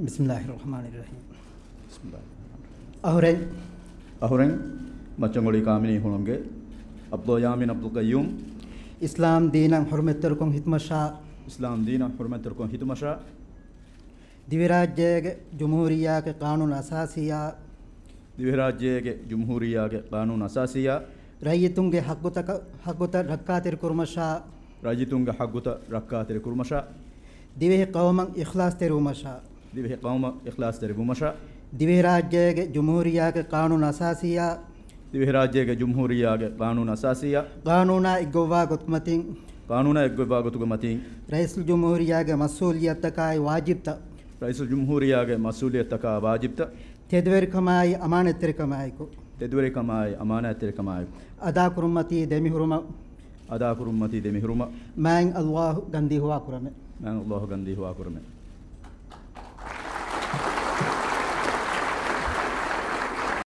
बिस्मिल्लाहिर्रहमानिर्रहीम अहुरैन अहुरैन मचंगोड़ी कामिनी होंगे अब्दो यामिन अब्दुल कयूम इस्लाम दीन हरमत तरकुम हितमशा इस्लाम दीन हरमत तरकुम हितमशा दिवराज्य जमहूरिया के कानून असासिया दिवराज्य के जमहूरिया के कानून असासिया रैयतुंगे हकुत हकुत रक्का तिर कुर्मशा रैयतुंगे हकुत रक्का तिर कुर्मशा दिवे कौमंग इखलास तेरुमशा දිවෙහි කවම ඉඛලාස් දරපු මෂා දිවෙහි රාජ්‍යයේ ජමුහුරියාගේ කානून අසාසියා දිවෙහි රාජ්‍යයේ ජමුහුරියාගේ කානून අසාසියා කානून ඉගොවා ගොත්මතින් කානून ඉගොවා ගොතුගමතින් රයිසුල් ජමුහුරියාගේ මසූලියතකයි වාජිබ්ත රයිසුල් ජමුහුරියාගේ මසූලියතකා වාජිබ්ත තෙදවර්කමයි අමානතර්කමයිකෝ තෙදවර්කමයි අමානතර්කමයි අදා කුරුම්මති දෙමිහුරුම අදා කුරුම්මති දෙමිහුරුම මෑන් අල්ලාහ් ගන්දී හුවා කුරමේ මෑන් අල්ලාහ් ගන්දී හුවා කුරමේ